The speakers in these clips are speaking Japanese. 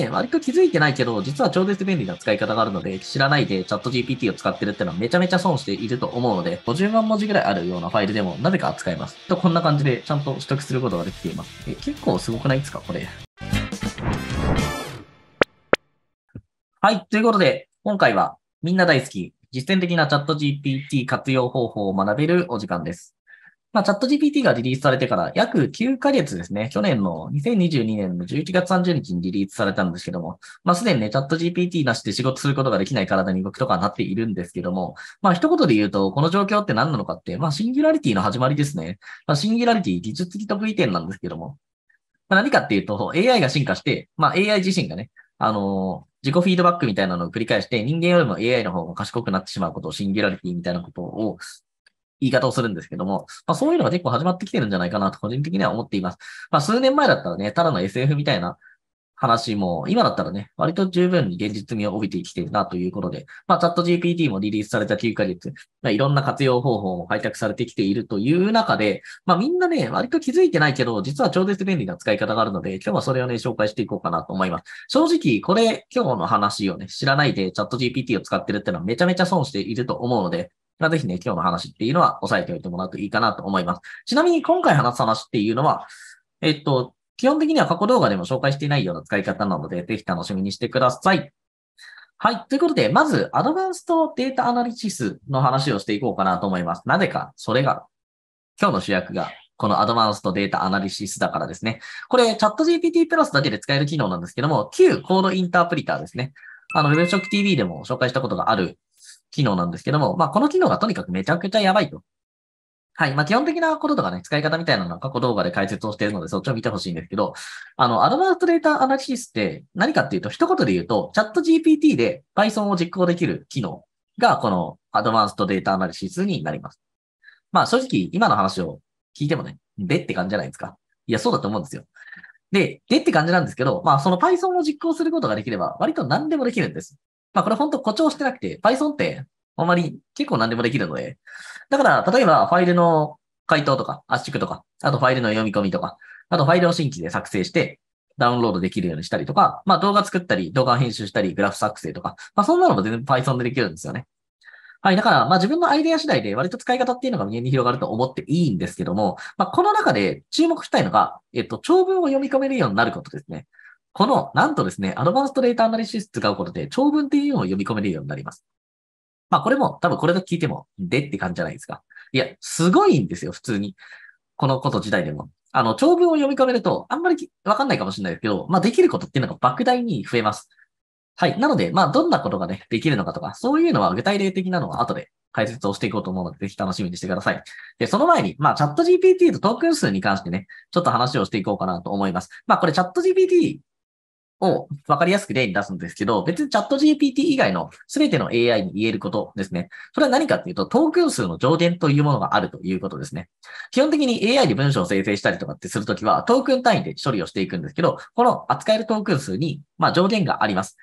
ね、割と気づいてないけど、実は超絶便利な使い方があるので、知らないでチャット GPT を使ってるってのはめちゃめちゃ損していると思うので、50万文字ぐらいあるようなファイルでもなぜか扱えます。と、こんな感じでちゃんと取得することができています。え結構すごくないですかこれ。はい。ということで、今回はみんな大好き、実践的なチャット GPT 活用方法を学べるお時間です。まあ、チャット GPT がリリースされてから約9ヶ月ですね。去年の2022年の11月30日にリリースされたんですけども、まあ、すでにね、チャット GPT なしで仕事することができない体に動きとかなっているんですけども、まあ、一言で言うと、この状況って何なのかって、まあ、シンギュラリティの始まりですね。まあ、シンギュラリティ技術的得意点なんですけども、まあ、何かっていうと、AI が進化して、まあ、AI 自身がね、あのー、自己フィードバックみたいなのを繰り返して、人間よりも AI の方が賢くなってしまうことをシンギュラリティみたいなことを、言い方をするんですけども、まあ、そういうのが結構始まってきてるんじゃないかなと個人的には思っています。まあ、数年前だったらね、ただの SF みたいな話も、今だったらね、割と十分に現実味を帯びてきてるなということで、まあ、チャット GPT もリリースされた9ヶ月、まあ、いろんな活用方法も開拓されてきているという中で、まあ、みんなね、割と気づいてないけど、実は超絶便利な使い方があるので、今日はそれをね、紹介していこうかなと思います。正直、これ、今日の話をね、知らないでチャット GPT を使ってるってのはめちゃめちゃ損していると思うので、まあ、ぜひね、今日の話っていうのは押さえておいてもらうといいかなと思います。ちなみに今回話す話っていうのは、えっと、基本的には過去動画でも紹介していないような使い方なので、ぜひ楽しみにしてください。はい。ということで、まず、アドバンスとデータアナリシスの話をしていこうかなと思います。なぜか、それが、今日の主役が、このアドバンスとデータアナリシスだからですね。これ、チャット GPT プラスだけで使える機能なんですけども、旧コードインタープリターですね。あの、ウェブショック TV でも紹介したことがある機能なんですけども、まあ、この機能がとにかくめちゃくちゃやばいと。はい。まあ、基本的なこととかね、使い方みたいなのは過去動画で解説をしているので、そっちを見てほしいんですけど、あの、アドバンストデータアナリシスって何かっていうと、一言で言うと、チャット GPT で Python を実行できる機能が、このアドバンストデータアナリシスになります。まあ、正直、今の話を聞いてもね、でって感じじゃないですか。いや、そうだと思うんですよ。で、でって感じなんですけど、まあ、その Python を実行することができれば、割と何でもできるんです。まあこれ本当誇張してなくて、Python ってあんまり結構何でもできるので、だから例えばファイルの回答とか圧縮とか、あとファイルの読み込みとか、あとファイルを新規で作成してダウンロードできるようにしたりとか、まあ動画作ったり、動画編集したり、グラフ作成とか、まあそんなのも全然 Python でできるんですよね。はい。だから、まあ自分のアイデア次第で割と使い方っていうのが無限に広がると思っていいんですけども、まあこの中で注目したいのが、えっと、長文を読み込めるようになることですね。この、なんとですね、アドバンストレータアナリシス使うことで、長文っていうのを読み込めるようになります。まあ、これも、多分これだけ聞いても、でって感じじゃないですか。いや、すごいんですよ、普通に。このこと自体でも。あの、長文を読み込めると、あんまりわかんないかもしれないですけど、まあ、できることっていうのが莫大に増えます。はい。なので、まあ、どんなことがね、できるのかとか、そういうのは具体例的なのは後で解説をしていこうと思うので、ぜひ楽しみにしてください。で、その前に、まあ、チャット GPT とトークン数に関してね、ちょっと話をしていこうかなと思います。まあ、これチャット GPT をわかりやすく例に出すんですけど、別にチャット GPT 以外の全ての AI に言えることですね。それは何かっていうと、トークン数の上限というものがあるということですね。基本的に AI で文章を生成したりとかってするときは、トークン単位で処理をしていくんですけど、この扱えるトークン数に、まあ、上限があります。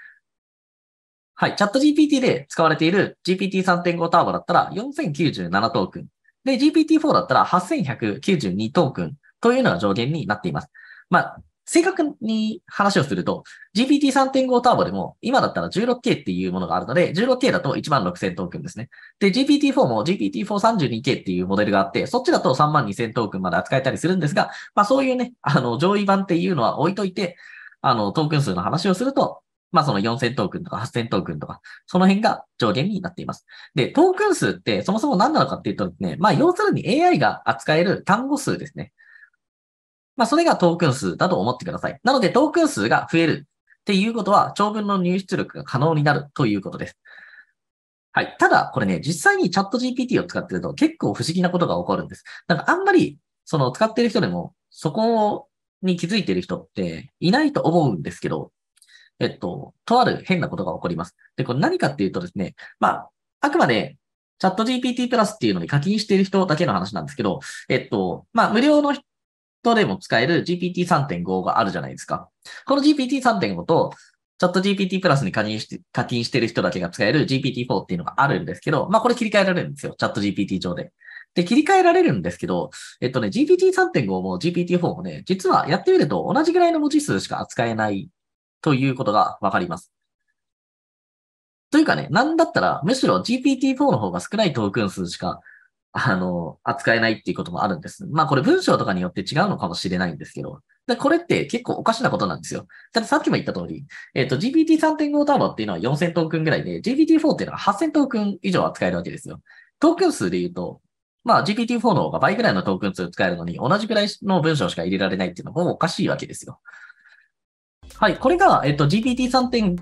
はい。チャット GPT で使われている GPT3.5 ターボだったら4097トークン。で、GPT4 だったら8192トークンというのが上限になっています。まあ、正確に話をすると、GPT3.5 ターボでも、今だったら 16K っていうものがあるので、16K だと16,000トークンですね。で、GPT4 も GPT432K っていうモデルがあって、そっちだと32,000トークンまで扱えたりするんですが、まあそういうね、あの、上位版っていうのは置いといて、あの、トークン数の話をすると、まあその4000トークンとか8000トークンとか、その辺が上限になっています。で、トークン数ってそもそも何なのかっていうとね、まあ要するに AI が扱える単語数ですね。まあ、それがトークン数だと思ってください。なので、トークン数が増えるっていうことは、長文の入出力が可能になるということです。はい。ただ、これね、実際にチャット GPT を使ってると結構不思議なことが起こるんです。なんかあんまり、その使ってる人でも、そこに気づいてる人っていないと思うんですけど、えっと、とある変なことが起こります。で、これ何かっていうとですね、まあ、あくまでチャット GPT プラスっていうのに課金している人だけの話なんですけど、えっと、まあ、無料のトでも使える GPT3.5 があるじゃないですか。この GPT3.5 と、チャット GPT プラスに課金して、課金してる人だけが使える GPT4 っていうのがあるんですけど、まあこれ切り替えられるんですよ。チャット GPT 上で。で、切り替えられるんですけど、えっとね、GPT3.5 も GPT4 もね、実はやってみると同じぐらいの文字数しか扱えないということがわかります。というかね、なんだったら、むしろ GPT4 の方が少ないトークン数しかあの、扱えないっていうこともあるんです。まあこれ文章とかによって違うのかもしれないんですけど、でこれって結構おかしなことなんですよ。たださっきも言った通り、えっ、ー、と GPT3.5 ターボっていうのは4000トークンぐらいで、GPT4 っていうのは8000トークン以上扱えるわけですよ。トークン数で言うと、まあ GPT4 の方が倍ぐらいのトークン数使えるのに、同じぐらいの文章しか入れられないっていうのはもうおかしいわけですよ。はい、これが、えっ、ー、と GPT3.5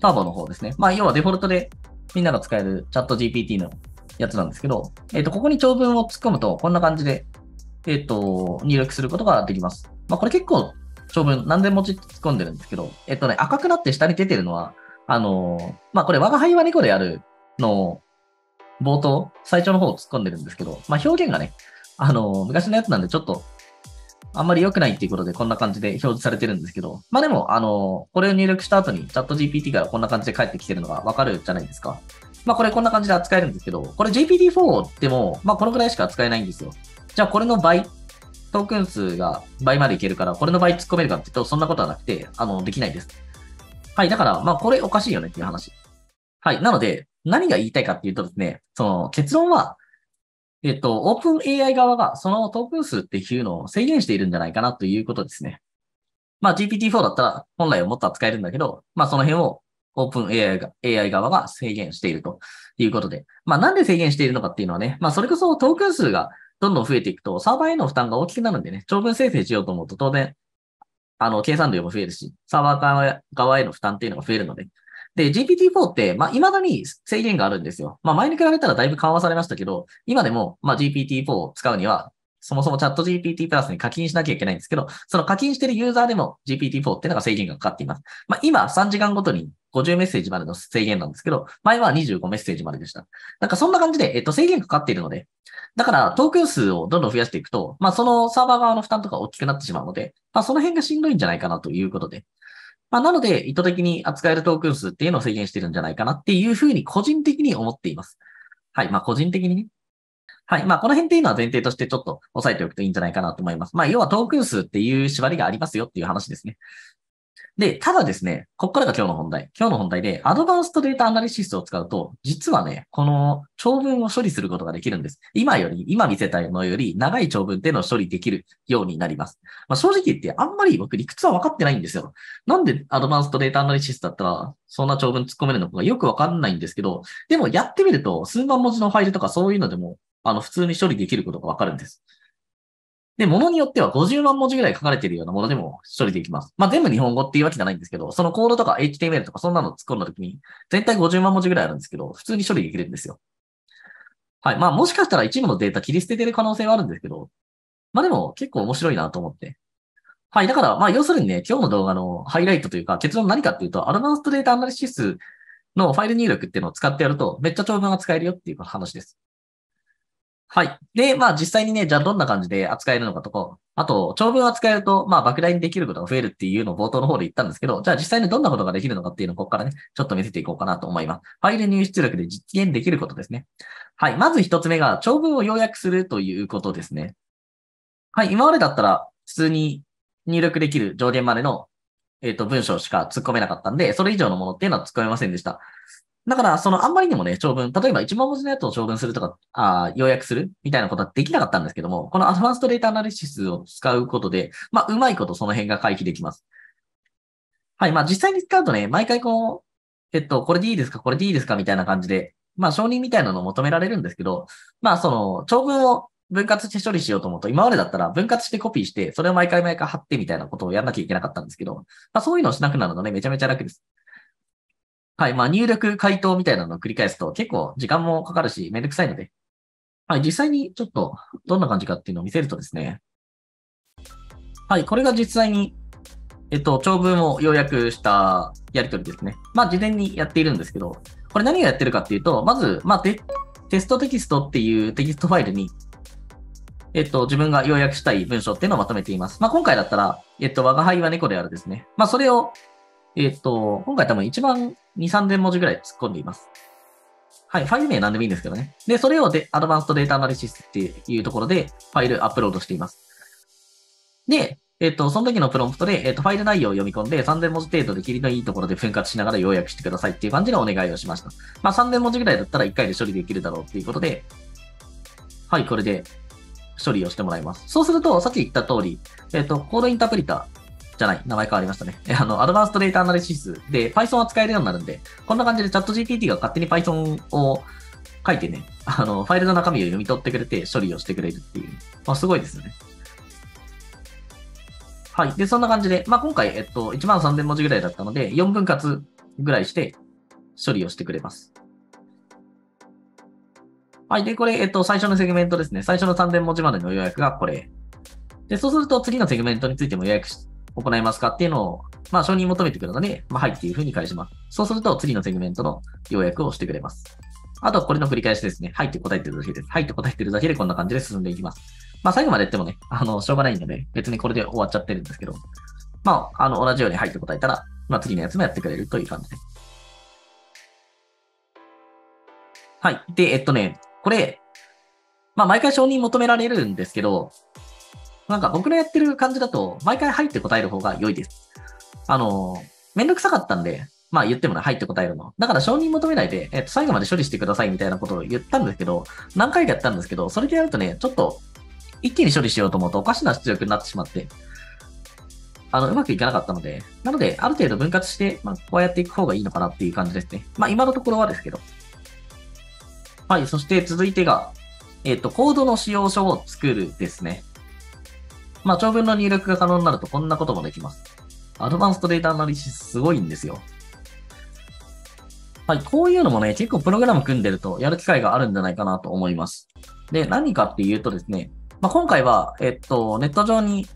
ターボの方ですね。まあ要はデフォルトでみんなが使えるチャット GPT のやつなんですけど、えっ、ー、と、ここに長文を突っ込むと、こんな感じで、えっ、ー、と、入力することができます。まあ、これ結構長文、何千文字突っ込んでるんですけど、えっ、ー、とね、赤くなって下に出てるのは、あのまあ、これ、我が輩は猫でやるの冒頭、最初の方を突っ込んでるんですけど、まあ、表現がね、あの昔のやつなんでちょっと、あんまり良くないっていうことでこんな感じで表示されてるんですけど、まあでも、あのこれを入力した後にチャット GPT からこんな感じで返ってきてるのがわかるじゃないですか。まあこれこんな感じで扱えるんですけど、これ g p t 4でも、まあこのくらいしか扱えないんですよ。じゃあこれの倍、トークン数が倍までいけるから、これの倍突っ込めるかっていうと、そんなことはなくて、あの、できないです。はい、だから、まあこれおかしいよねっていう話。はい、なので、何が言いたいかっていうとですね、その結論は、えっと、オープン AI 側がそのトークン数っていうのを制限しているんじゃないかなということですね。まあ GPT-4 だったら本来はもっと扱えるんだけど、まあその辺をオープン AI が AI 側が制限しているということで。まあ、なんで制限しているのかっていうのはね、まあ、それこそトークン数がどんどん増えていくと、サーバーへの負担が大きくなるんでね、長文生成しようと思うと当然、あの、計算量も増えるし、サーバー側への負担っていうのが増えるので。で、GPT-4 って、まあ、未だに制限があるんですよ。まあ、前に比べたらだいぶ緩和されましたけど、今でも、まあ、GPT-4 を使うには、そもそもチャット GPT プラスに課金しなきゃいけないんですけど、その課金してるユーザーでも GPT-4 っていうのが制限がかかっています。まあ、今、3時間ごとに50メッセージまでの制限なんですけど、前は25メッセージまででした。なんかそんな感じで、えっと、制限かかっているので、だからクン数をどんどん増やしていくと、まあ、そのサーバー側の負担とか大きくなってしまうので、まあ、その辺がしんどいんじゃないかなということで。まあ、なので、意図的に扱えるトークン数っていうのを制限してるんじゃないかなっていうふうに個人的に思っています。はい。まあ、個人的にね。はい。まあ、この辺っていうのは前提としてちょっと押さえておくといいんじゃないかなと思います。まあ、要はトークン数っていう縛りがありますよっていう話ですね。で、ただですね、こっからが今日の本題。今日の本題で、アドバンストデータアナリシストを使うと、実はね、この長文を処理することができるんです。今より、今見せたのより長い長文での処理できるようになります。まあ、正直言って、あんまり僕理屈は分かってないんですよ。なんでアドバンストデータアナリシストだったら、そんな長文突っ込めるのかがよくわかんないんですけど、でもやってみると、数万文字のファイルとかそういうのでも、あの、普通に処理できることがわかるんです。で、ものによっては50万文字ぐらい書かれているようなものでも処理できます。まあ、全部日本語っていうわけじゃないんですけど、そのコードとか HTML とかそんなの突っ込んだ時に、全体50万文字ぐらいあるんですけど、普通に処理できるんですよ。はい。まあ、もしかしたら一部のデータ切り捨ててる可能性はあるんですけど、まあでも結構面白いなと思って。はい。だから、まあ、要するにね、今日の動画のハイライトというか、結論何かっていうと、アドバンストデータアナリシスのファイル入力っていうのを使ってやると、めっちゃ長文が使えるよっていう話です。はい。で、まあ実際にね、じゃあどんな感じで扱えるのかとか、あと、長文扱えると、まあ、莫大にできることが増えるっていうのを冒頭の方で言ったんですけど、じゃあ実際にどんなことができるのかっていうのをここからね、ちょっと見せていこうかなと思います。ファイル入出力で実現できることですね。はい。まず一つ目が、長文を要約するということですね。はい。今までだったら、普通に入力できる上限までの、えっ、ー、と、文章しか突っ込めなかったんで、それ以上のものっていうのは突っ込めませんでした。だから、そのあんまりにもね、長文、例えば1万文字のやつを長文するとか、あ要約するみたいなことはできなかったんですけども、このアドバンストデータアナリシスを使うことで、まあ、うまいことその辺が回避できます。はい、まあ、実際に使うとね、毎回こう、えっと、これでいいですかこれでいいですかみたいな感じで、まあ、承認みたいなのを求められるんですけど、まあ、その、長文を分割して処理しようと思うと、今までだったら分割してコピーして、それを毎回毎回貼ってみたいなことをやんなきゃいけなかったんですけど、まあ、そういうのをしなくなるのね、めちゃめちゃ楽です。はい。まあ、入力、回答みたいなのを繰り返すと結構時間もかかるし、めんどくさいので、はい。実際にちょっとどんな感じかっていうのを見せるとですね。はい。これが実際に、えっと、長文を要約したやりとりですね。まあ、事前にやっているんですけど、これ何をやってるかっていうと、まず、まあ、テストテキストっていうテキストファイルに、えっと、自分が要約したい文章っていうのをまとめています。まあ、今回だったら、えっと、我が輩は猫であるですね。まあ、それを、えっ、ー、と、今回多分一番2、3000文字ぐらい突っ込んでいます。はい、ファイル名なんでもいいんですけどね。で、それをでアドバンストデータアナリシスっていうところでファイルアップロードしています。で、えっ、ー、と、その時のプロンプトで、えっ、ー、と、ファイル内容を読み込んで3000文字程度で切りのいいところで分割しながら要約してくださいっていう感じのお願いをしました。まあ、3000文字ぐらいだったら1回で処理できるだろうっていうことで、はい、これで処理をしてもらいます。そうすると、さっき言った通り、えっ、ー、と、コードインタープリター、じゃない、名前変わりましたね。あの、アドバンストデータアナリシスで Python は使えるようになるんで、こんな感じでチャット GPT が勝手に Python を書いてね、あの、ファイルの中身を読み取ってくれて処理をしてくれるっていう。まあ、すごいですよね。はい。で、そんな感じで、まあ、今回、えっと、1万3000文字ぐらいだったので、4分割ぐらいして処理をしてくれます。はい。で、これ、えっと、最初のセグメントですね。最初の3000文字までの予約がこれ。で、そうすると次のセグメントについても予約し行いますかっていうのを、まあ、承認求めてくるので、まあ、はいっていうふうに返します。そうすると、次のセグメントの要約をしてくれます。あとはこれの繰り返しですね。はいって答えてるだけです。はいって答えてるだけでこんな感じで進んでいきます。まあ、最後まで言ってもね、あの、しょうがないので、別にこれで終わっちゃってるんですけど、まあ、あの、同じようにはいって答えたら、まあ、次のやつもやってくれるという感じです。はい。で、えっとね、これ、まあ、毎回承認求められるんですけど、なんか僕のやってる感じだと、毎回入って答える方が良いです。あの、めんどくさかったんで、まあ言ってもね、入って答えるの。だから承認求めないで、えっと、最後まで処理してくださいみたいなことを言ったんですけど、何回かやったんですけど、それでやるとね、ちょっと、一気に処理しようと思うとおかしな出力になってしまって、あの、うまくいかなかったので、なので、ある程度分割して、まあ、こうやっていく方がいいのかなっていう感じですね。まあ、今のところはですけど。はい、そして続いてが、えっ、と、コードの使用書を作るですね。まあ、長文の入力が可能になるとこんなこともできます。アドバンストデータアナリシスすごいんですよ。はい、こういうのもね、結構プログラム組んでるとやる機会があるんじゃないかなと思います。で、何かっていうとですね、まあ、今回は、えっと、ネット上に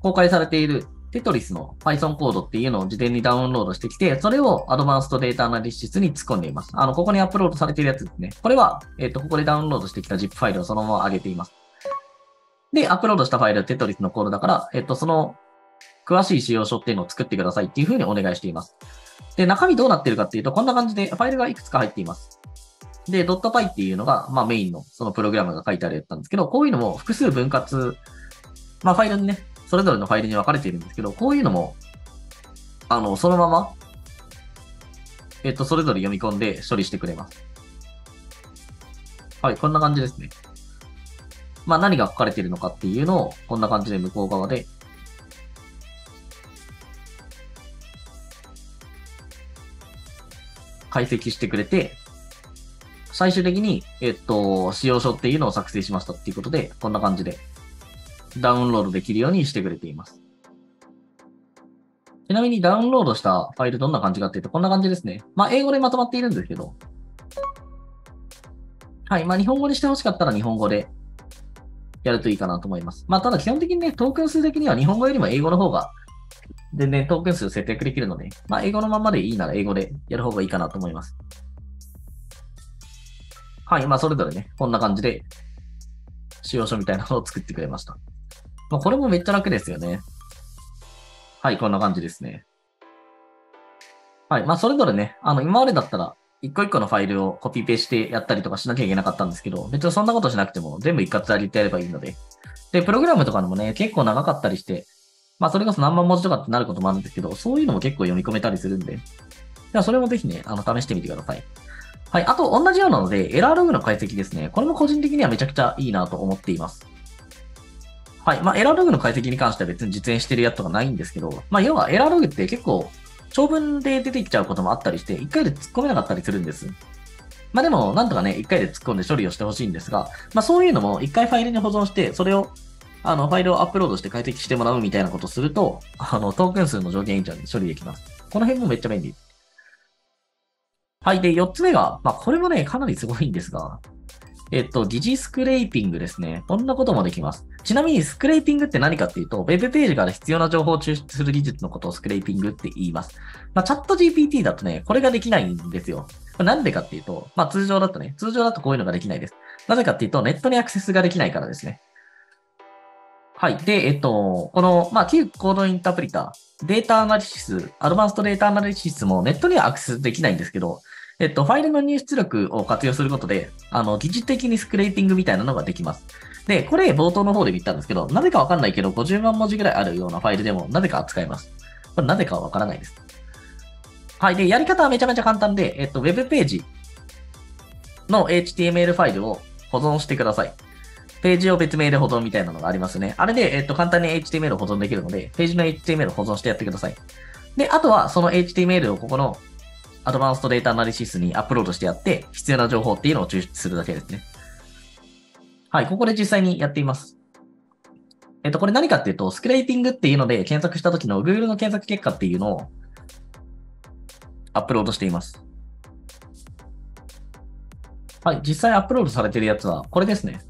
公開されているテトリスの Python コードっていうのを事前にダウンロードしてきて、それをアドバンストデータアナリシスに突っ込んでいます。あの、ここにアップロードされているやつですね。これは、えっと、ここでダウンロードしてきた ZIP ファイルをそのまま上げています。で、アップロードしたファイル、テトリスのコードだから、えっと、その、詳しい仕様書っていうのを作ってくださいっていうふうにお願いしています。で、中身どうなってるかっていうと、こんな感じでファイルがいくつか入っています。で、ドットパイっていうのが、まあメインのそのプログラムが書いてあるやつなんですけど、こういうのも複数分割、まあファイルにね、それぞれのファイルに分かれているんですけど、こういうのも、あの、そのまま、えっと、それぞれ読み込んで処理してくれます。はい、こんな感じですね。まあ、何が書かれているのかっていうのを、こんな感じで向こう側で、解析してくれて、最終的に、えっと、使用書っていうのを作成しましたっていうことで、こんな感じで、ダウンロードできるようにしてくれています。ちなみにダウンロードしたファイルどんな感じかっていうと、こんな感じですね。まあ、英語でまとまっているんですけど、はい。まあ、日本語にしてほしかったら日本語で、やるといいかなと思います。まあ、ただ基本的にね、トークン数的には日本語よりも英語の方が、全然、ね、トークン数節約できるので、まあ、英語のままでいいなら英語でやる方がいいかなと思います。はい、まあ、それぞれね、こんな感じで、使用書みたいなのを作ってくれました。まあ、これもめっちゃ楽ですよね。はい、こんな感じですね。はい、まあ、それぞれね、あの、今までだったら、一個一個のファイルをコピペしてやったりとかしなきゃいけなかったんですけど、別にそんなことしなくても全部一括で上げてやればいいので。で、プログラムとかでもね、結構長かったりして、まあそれこそ何万文字とかってなることもあるんですけど、そういうのも結構読み込めたりするんで、じゃあそれもぜひね、あの、試してみてください。はい。あと、同じようなので、エラーログの解析ですね。これも個人的にはめちゃくちゃいいなと思っています。はい。まあ、エラーログの解析に関しては別に実演してるやつとかないんですけど、まあ、要はエラーログって結構長文で出てっちゃうこともあったりして、1回で突っ込めなかったりするんです。まあでも、なんとかね、1回で突っ込んで処理をしてほしいんですが、まあそういうのも1回ファイルに保存して、それを、あの、ファイルをアップロードして解析してもらうみたいなことをすると、あの、トークン数の上限以上に処理できます。この辺もめっちゃ便利。はい。で、4つ目が、まあこれもね、かなりすごいんですが、えっと、疑似スクレーピングですね。こんなこともできます。ちなみに、スクレーピングって何かっていうと、ウェブページから必要な情報を抽出する技術のことをスクレーピングって言います。まあ、チャット GPT だとね、これができないんですよ。なんでかっていうと、まあ、通常だとね、通常だとこういうのができないです。なぜかっていうと、ネットにアクセスができないからですね。はい。で、えっと、この、まあ、旧コードインタープリター、データアナリシス、アドバンストデータアナリシスもネットにはアクセスできないんですけど、えっと、ファイルの入出力を活用することで、あの、疑似的にスクレーピングみたいなのができます。で、これ冒頭の方で言ったんですけど、なぜかわかんないけど、50万文字ぐらいあるようなファイルでも、なぜか扱えます。これなぜかはわからないです。はい。で、やり方はめちゃめちゃ簡単で、えっと、Web ページの HTML ファイルを保存してください。ページを別名で保存みたいなのがありますね。あれで、えっと、簡単に HTML を保存できるので、ページの HTML を保存してやってください。で、あとは、その HTML をここのアドバンストデータアナリシスにアップロードしてやって、必要な情報っていうのを抽出するだけですね。はい、ここで実際にやっています。えっと、これ何かっていうと、スクレーピングっていうので検索した時の Google の検索結果っていうのをアップロードしています。はい、実際アップロードされてるやつはこれですね。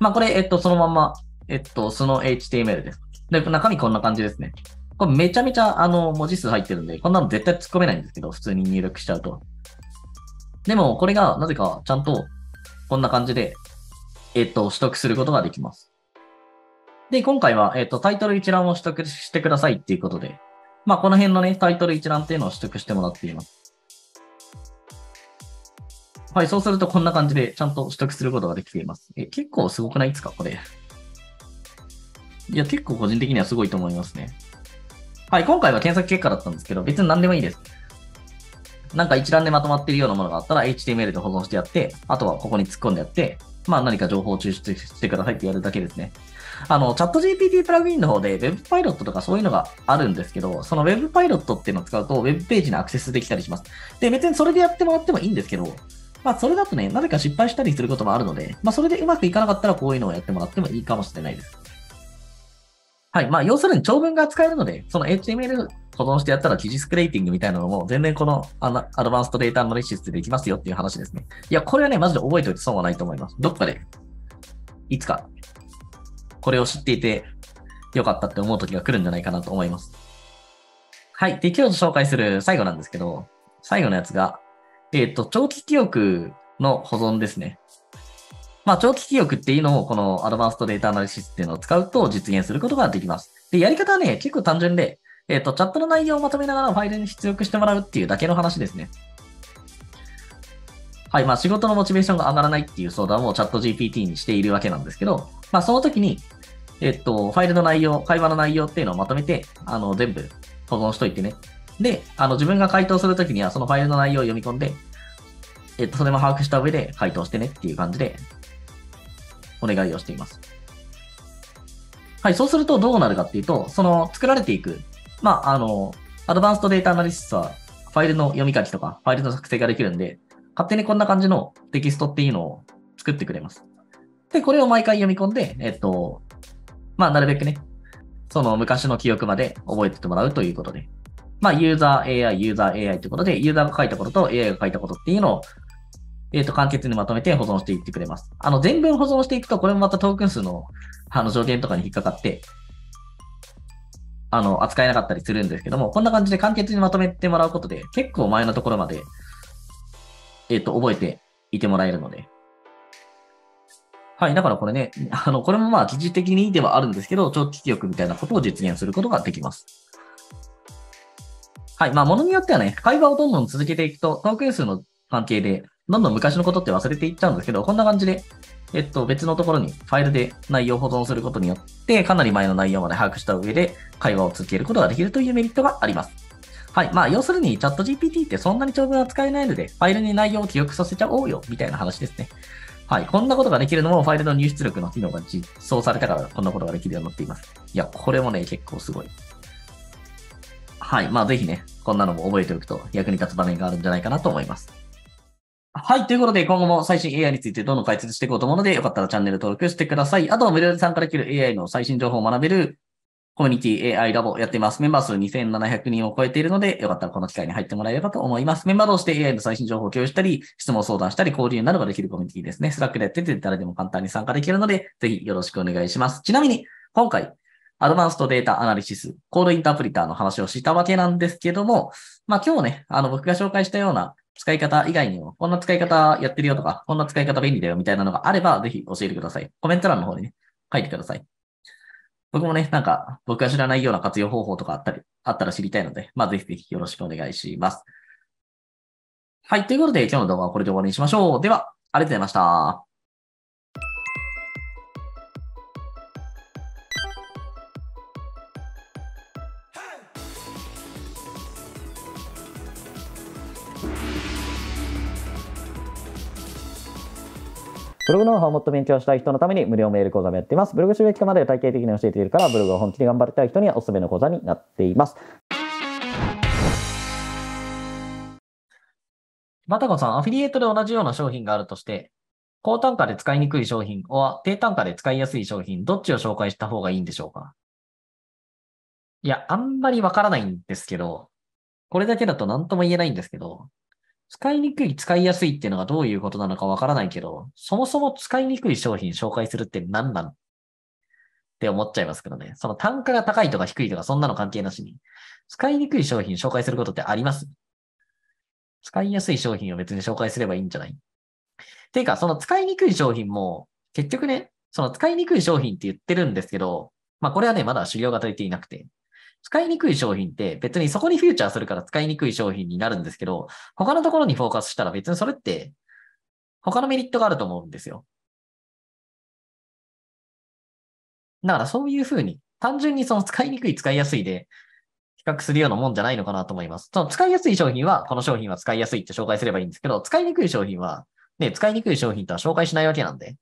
まあ、これ、えっと、そのまま、えっと、その HTML です。で、中身こんな感じですね。これめちゃめちゃあの文字数入ってるんで、こんなの絶対突っ込めないんですけど、普通に入力しちゃうと。でも、これがなぜかちゃんとこんな感じで、えっと、取得することができます。で、今回は、えっと、タイトル一覧を取得してくださいっていうことで、まあ、この辺のね、タイトル一覧っていうのを取得してもらっています。はい、そうするとこんな感じでちゃんと取得することができています。え、結構すごくないですかこれ。いや、結構個人的にはすごいと思いますね。はい、今回は検索結果だったんですけど、別に何でもいいです。なんか一覧でまとまっているようなものがあったら HTML で保存してやって、あとはここに突っ込んでやって、まあ何か情報を抽出してくださいってやるだけですね。あの、チャット GPT プラグインの方で Web パイロットとかそういうのがあるんですけど、その Web パイロットっていうのを使うと Web ページにアクセスできたりします。で、別にそれでやってもらってもいいんですけど、まあそれだとね、何か失敗したりすることもあるので、まあそれでうまくいかなかったらこういうのをやってもらってもいいかもしれないです。はい。まあ、要するに長文が使えるので、その HTML 保存してやったら記事スクレーティングみたいなのも全然このアドバンストデータアナリシスでできますよっていう話ですね。いや、これはね、マジで覚えておいて損はないと思います。どっかで、いつか、これを知っていてよかったって思う時が来るんじゃないかなと思います。はい。で、今日紹介する最後なんですけど、最後のやつが、えっ、ー、と、長期記憶の保存ですね。まあ、長期記憶っていうのを、このアドバンストデータアナリシスっていうのを使うと実現することができます。で、やり方はね、結構単純で、えっ、ー、と、チャットの内容をまとめながらファイルに出力してもらうっていうだけの話ですね。はい、まあ、仕事のモチベーションが上がらないっていう相談をチャット GPT にしているわけなんですけど、まあ、その時に、えっ、ー、と、ファイルの内容、会話の内容っていうのをまとめて、あの、全部保存しといてね。で、あの、自分が回答するときには、そのファイルの内容を読み込んで、えっ、ー、と、それも把握した上で回答してねっていう感じで、お願いをしています。はい、そうするとどうなるかっていうと、その作られていく、まあ、あの、アドバンストデータアナリストはファイルの読み書きとかファイルの作成ができるんで、勝手にこんな感じのテキストっていうのを作ってくれます。で、これを毎回読み込んで、えっと、まあ、なるべくね、その昔の記憶まで覚えててもらうということで、まあ、ユーザー AI、ユーザー AI ということで、ユーザーが書いたことと AI が書いたことっていうのをえっ、ー、と、簡潔にまとめて保存していってくれます。あの、全文保存していくと、これもまたトークン数の、あの、条件とかに引っかかって、あの、扱えなかったりするんですけども、こんな感じで簡潔にまとめてもらうことで、結構前のところまで、えっ、ー、と、覚えていてもらえるので。はい、だからこれね、あの、これもまあ、記事的にではあるんですけど、長期記憶みたいなことを実現することができます。はい、まあ、ものによってはね、会話をどんどん続けていくと、トークン数の関係で、どんどん昔のことって忘れていっちゃうんですけど、こんな感じで、えっと、別のところにファイルで内容を保存することによって、かなり前の内容まで把握した上で会話を続けることができるというメリットがあります。はい。まあ、要するに、チャット GPT ってそんなに長文は使えないので、ファイルに内容を記憶させちゃおうよ、みたいな話ですね。はい。こんなことができるのも、ファイルの入出力の機能が実装されたから、こんなことができるようになっています。いや、これもね、結構すごい。はい。まあ、ぜひね、こんなのも覚えておくと役に立つ場面があるんじゃないかなと思います。はい。ということで、今後も最新 AI についてどんどん解説していこうと思うので、よかったらチャンネル登録してください。あとは無料で参加できる AI の最新情報を学べるコミュニティ AI ラボやっています。メンバー数2700人を超えているので、よかったらこの機会に入ってもらえればと思います。メンバー同士で AI の最新情報を共有したり、質問相談したり、交流などができるコミュニティですね。スラックでやってて誰でも簡単に参加できるので、ぜひよろしくお願いします。ちなみに、今回、アドバンストデータアナリシス、コードインタープリターの話をしたわけなんですけども、まあ今日ね、あの僕が紹介したような使い方以外にも、こんな使い方やってるよとか、こんな使い方便利だよみたいなのがあれば、ぜひ教えてください。コメント欄の方にね、書いてください。僕もね、なんか、僕が知らないような活用方法とかあったり、あったら知りたいので、まあ、ぜひぜひよろしくお願いします。はい。ということで、今日の動画はこれで終わりにしましょう。では、ありがとうございました。ブログの方をもっと勉強したい人のために無料メール講座もやっています。ブログ収益化まで体系的に教えているから、ブログを本気で頑張りたい人にはおすすめの講座になっています。またこさん、アフィリエイトで同じような商品があるとして、高単価で使いにくい商品、は低単価で使いやすい商品、どっちを紹介した方がいいんでしょうかいや、あんまりわからないんですけど、これだけだと何とも言えないんですけど、使いにくい、使いやすいっていうのがどういうことなのかわからないけど、そもそも使いにくい商品紹介するって何なのって思っちゃいますけどね。その単価が高いとか低いとかそんなの関係なしに、使いにくい商品紹介することってあります使いやすい商品を別に紹介すればいいんじゃないていうか、その使いにくい商品も、結局ね、その使いにくい商品って言ってるんですけど、まあこれはね、まだ修行が足りていなくて、使いにくい商品って別にそこにフューチャーするから使いにくい商品になるんですけど、他のところにフォーカスしたら別にそれって他のメリットがあると思うんですよ。だからそういうふうに、単純にその使いにくい、使いやすいで比較するようなもんじゃないのかなと思います。その使いやすい商品は、この商品は使いやすいって紹介すればいいんですけど、使いにくい商品は、ね、使いにくい商品とは紹介しないわけなんで、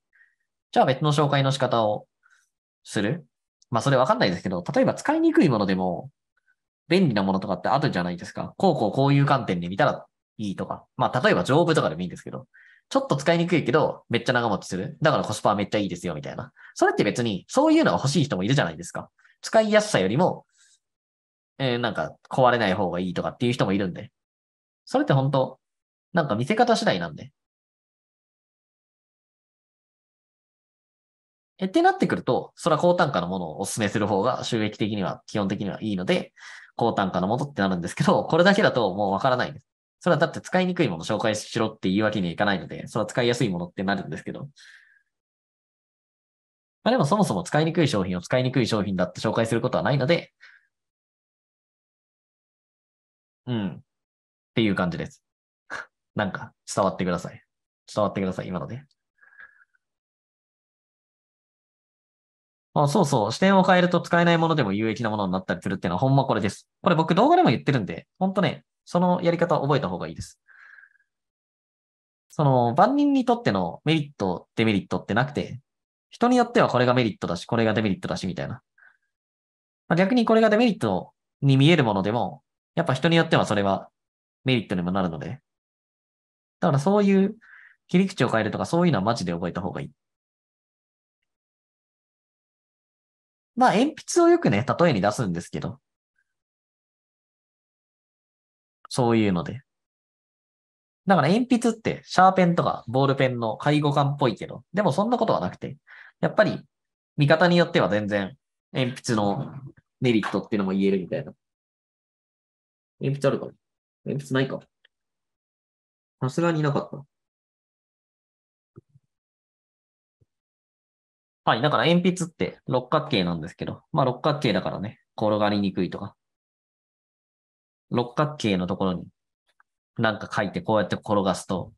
じゃあ別の紹介の仕方をするまあそれわかんないですけど、例えば使いにくいものでも、便利なものとかってあるじゃないですか。こうこうこういう観点で見たらいいとか。まあ例えば丈夫とかでもいいんですけど、ちょっと使いにくいけど、めっちゃ長持ちする。だからコスパはめっちゃいいですよ、みたいな。それって別に、そういうのが欲しい人もいるじゃないですか。使いやすさよりも、えー、なんか壊れない方がいいとかっていう人もいるんで。それって本当なんか見せ方次第なんで。えってなってくると、それは高単価のものをお勧めする方が収益的には基本的にはいいので、高単価のものってなるんですけど、これだけだともうわからないです。それはだって使いにくいもの紹介しろっていうわけにはいかないので、それは使いやすいものってなるんですけど。まあでもそもそも使いにくい商品を使いにくい商品だって紹介することはないので、うん。っていう感じです。なんか伝わってください。伝わってください、今ので、ね。あそうそう。視点を変えると使えないものでも有益なものになったりするっていうのはほんまこれです。これ僕動画でも言ってるんで、ほんとね、そのやり方を覚えた方がいいです。その、万人にとってのメリット、デメリットってなくて、人によってはこれがメリットだし、これがデメリットだし、みたいな。まあ、逆にこれがデメリットに見えるものでも、やっぱ人によってはそれはメリットにもなるので。だからそういう切り口を変えるとか、そういうのはマジで覚えた方がいい。まあ、鉛筆をよくね、例えに出すんですけど。そういうので。だから鉛筆ってシャーペンとかボールペンの介護感っぽいけど、でもそんなことはなくて、やっぱり見方によっては全然鉛筆のメリットっていうのも言えるみたいな。鉛筆あるか鉛筆ないかさすがになかった。はい、だから鉛筆って六角形なんですけど、まあ六角形だからね、転がりにくいとか、六角形のところになんか書いてこうやって転がすと、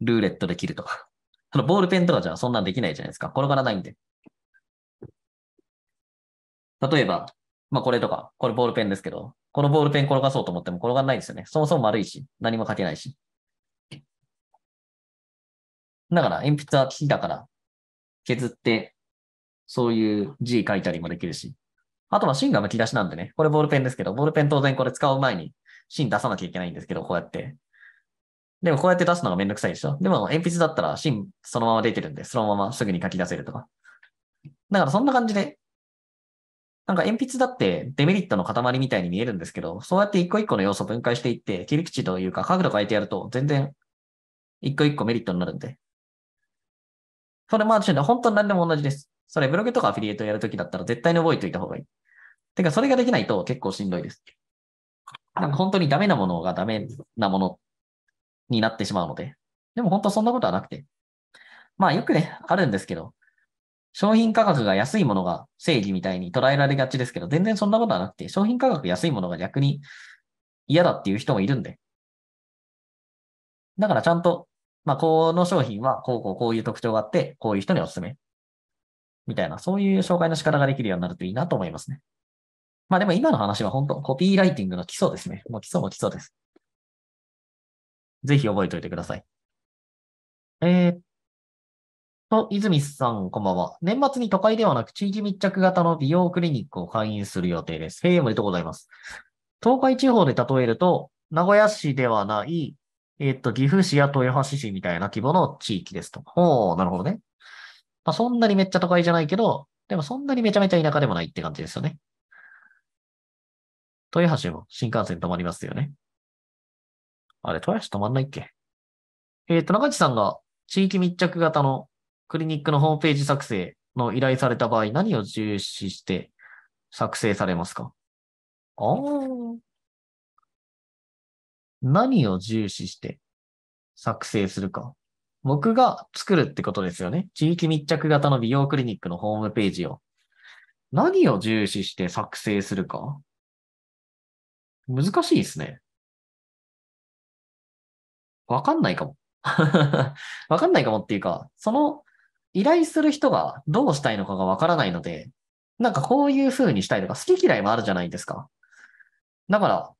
ルーレットできるとか。そ のボールペンとかじゃそんなんできないじゃないですか。転がらないんで。例えば、まあこれとか、これボールペンですけど、このボールペン転がそうと思っても転がらないですよね。そもそも丸いし、何も書けないし。だから、鉛筆は木だから、削ってそういう字書いたりもできるし。あとは芯が剥き出しなんでね、これボールペンですけど、ボールペン当然これ使う前に芯出さなきゃいけないんですけど、こうやって。でもこうやって出すのがめんどくさいでしょ。でも鉛筆だったら芯そのまま出てるんで、そのまますぐに書き出せるとか。だからそんな感じで、なんか鉛筆だってデメリットの塊みたいに見えるんですけど、そうやって一個一個の要素分解していって、切り口というか角度変えてやると全然一個一個メリットになるんで。それもある種本当に何でも同じです。それブログとかアフィリエイトやるときだったら絶対に覚えておいた方がいい。てか、それができないと結構しんどいです。なんか本当にダメなものがダメなものになってしまうので。でも本当そんなことはなくて。まあよくね、あるんですけど、商品価格が安いものが正義みたいに捉えられがちですけど、全然そんなことはなくて、商品価格安いものが逆に嫌だっていう人もいるんで。だからちゃんと、まあこの商品はこうこうこういう特徴があって、こういう人におすすめ。みたいな、そういう紹介の仕方ができるようになるといいなと思いますね。まあでも今の話は本当、コピーライティングの基礎ですね。もう基礎も基礎です。ぜひ覚えておいてください。えー、と、泉さん、こんばんは。年末に都会ではなく地域密着型の美容クリニックを開院する予定です。へえ、おめでとうございます。東海地方で例えると、名古屋市ではない、えっ、ー、と、岐阜市や豊橋市みたいな規模の地域ですと。ほう、なるほどね。まあ、そんなにめっちゃ都会じゃないけど、でもそんなにめちゃめちゃ田舎でもないって感じですよね。豊橋も新幹線止まりますよね。あれ、豊橋止まんないっけえっ、ー、と、中地さんが地域密着型のクリニックのホームページ作成の依頼された場合、何を重視して作成されますかああ。何を重視して作成するか。僕が作るってことですよね。地域密着型の美容クリニックのホームページを。何を重視して作成するか難しいですね。わかんないかも。わかんないかもっていうか、その依頼する人がどうしたいのかがわからないので、なんかこういう風にしたいとか好き嫌いもあるじゃないですか。だから、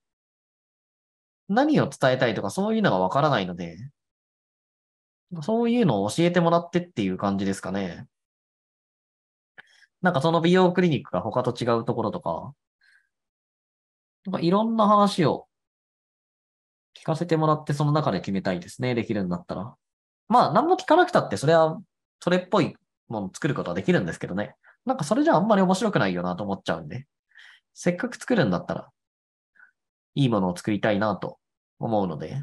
何を伝えたいとかそういうのがわからないので、そういうのを教えてもらってっていう感じですかね。なんかその美容クリニックが他と違うところとか、なんかいろんな話を聞かせてもらってその中で決めたいですね。できるんだったら。まあ、何も聞かなくたって、それは、それっぽいもの作ることはできるんですけどね。なんかそれじゃあんまり面白くないよなと思っちゃうんで。せっかく作るんだったら、いいものを作りたいなと思うので、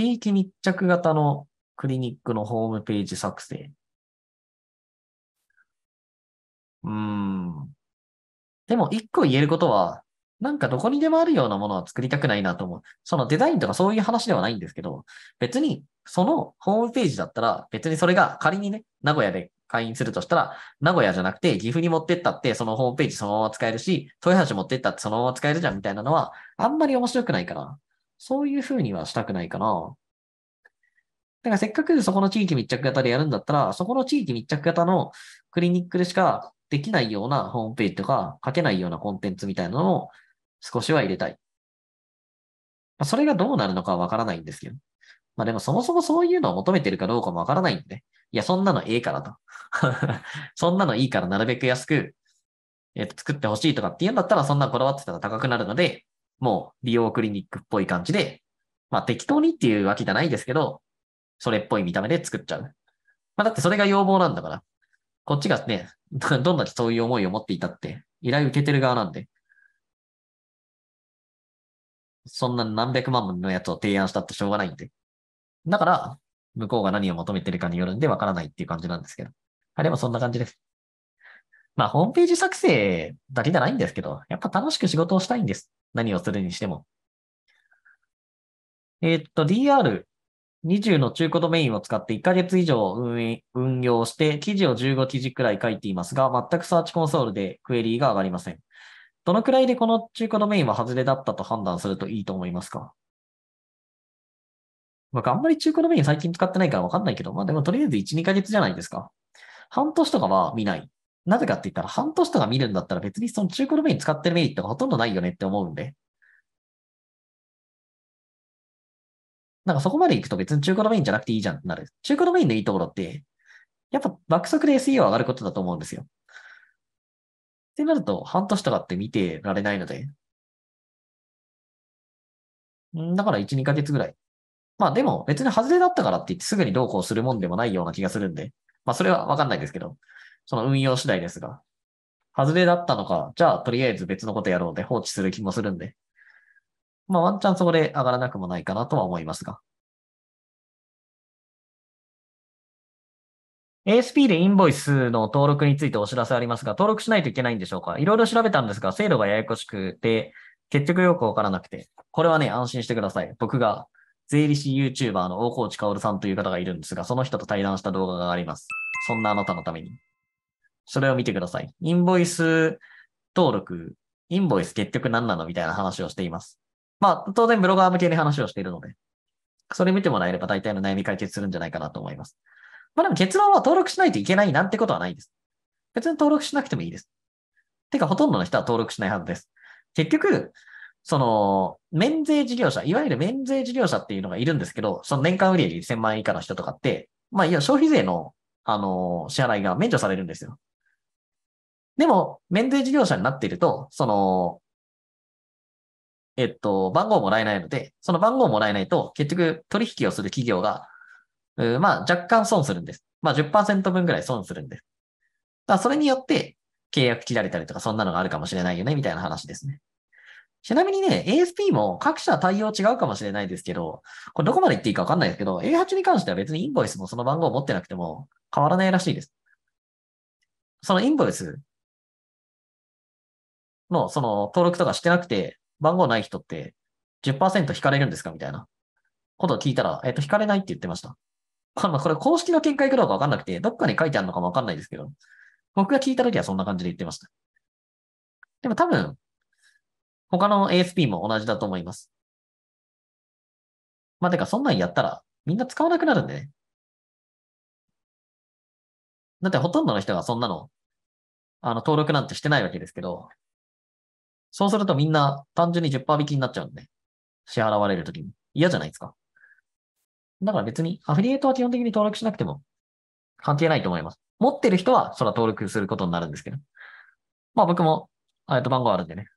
地域密着型のクリニックのホームページ作成。うん。でも一個言えることは、なんかどこにでもあるようなものは作りたくないなと思う。そのデザインとかそういう話ではないんですけど、別にそのホームページだったら、別にそれが仮にね、名古屋で会員するとしたら、名古屋じゃなくて岐阜に持ってったってそのホームページそのまま使えるし、豊橋持ってったってそのまま使えるじゃんみたいなのは、あんまり面白くないから、そういうふうにはしたくないかな。だからせっかくそこの地域密着型でやるんだったら、そこの地域密着型のクリニックでしかできないようなホームページとか書けないようなコンテンツみたいなのを少しは入れたい。まあ、それがどうなるのかはわからないんですけど。まあでもそもそもそういうのを求めてるかどうかもわからないんで、いや、そんなのええからと。そんなのいいからなるべく安く、えー、作ってほしいとかって言うんだったら、そんなこだわってたら高くなるので、もう美容クリニックっぽい感じで、まあ適当にっていうわけじゃないですけど、それっぽい見た目で作っちゃう。まあだってそれが要望なんだから。こっちがね、どんなにそういう思いを持っていたって、依頼受けてる側なんで。そんな何百万ものやつを提案したってしょうがないんで。だから、向こうが何を求めてるかによるんでわからないっていう感じなんですけど。あれもそんな感じです。まあ、ホームページ作成だけじゃないんですけど、やっぱ楽しく仕事をしたいんです。何をするにしても。えっと、DR20 の中古ドメインを使って1ヶ月以上運運用して、記事を15記事くらい書いていますが、全くサーチコンソールでクエリーが上がりません。どのくらいでこの中古ドメインは外れだったと判断するといいと思いますか僕、あんまり中古ドメイン最近使ってないからわかんないけど、まあでもとりあえず1、2ヶ月じゃないですか。半年とかは見ない。なぜかって言ったら、半年とか見るんだったら別にその中古のメイン使ってるメリットがほとんどないよねって思うんで。なんかそこまで行くと別に中古のメインじゃなくていいじゃんってなる。中古のメインのいいところって、やっぱ爆速で SEO 上がることだと思うんですよ。ってなると、半年とかって見てられないので。んだから1、2ヶ月ぐらい。まあでも別に外れだったからって言ってすぐにどうこうするもんでもないような気がするんで。まあそれはわかんないですけど。その運用次第ですが、外れだったのか、じゃあとりあえず別のことやろうで放置する気もするんで、まあワンチャンそこで上がらなくもないかなとは思いますが。ASP でインボイスの登録についてお知らせありますが、登録しないといけないんでしょうかいろいろ調べたんですが、制度がややこしくて、結局よくわからなくて、これはね、安心してください。僕が税理士 YouTuber の大河内薫さんという方がいるんですが、その人と対談した動画があります。そんなあなたのために。それを見てください。インボイス登録、インボイス結局何なのみたいな話をしています。まあ、当然ブロガー向けに話をしているので、それ見てもらえれば大体の悩み解決するんじゃないかなと思います。まあでも結論は登録しないといけないなんてことはないです。別に登録しなくてもいいです。てか、ほとんどの人は登録しないはずです。結局、その、免税事業者、いわゆる免税事業者っていうのがいるんですけど、その年間売上1000万円以下の人とかって、まあ、いや、消費税の、あの、支払いが免除されるんですよ。でも、免税事業者になっていると、その、えっと、番号をもらえないので、その番号をもらえないと、結局取引をする企業が、まあ若干損するんです。まあ10%分ぐらい損するんです。だそれによって契約切られたりとかそんなのがあるかもしれないよね、みたいな話ですね。ちなみにね、ASP も各社対応違うかもしれないですけど、これどこまで言っていいかわかんないですけど、A8 に関しては別にインボイスもその番号を持ってなくても変わらないらしいです。そのインボイスの、その、登録とかしてなくて、番号ない人って10%引かれるんですかみたいなことを聞いたら、えっ、ー、と、引かれないって言ってました。あの、これ公式の見解かどうかわかんなくて、どっかに書いてあるのかもわかんないですけど、僕が聞いた時はそんな感じで言ってました。でも多分、他の ASP も同じだと思います。まあ、てか、そんなんやったら、みんな使わなくなるんでね。だってほとんどの人がそんなの、あの、登録なんてしてないわけですけど、そうするとみんな単純に10%引きになっちゃうんで、支払われるときに。嫌じゃないですか。だから別にアフィリエイトは基本的に登録しなくても関係ないと思います。持ってる人はそれは登録することになるんですけど。まあ僕も、えっと、番号あるんでね、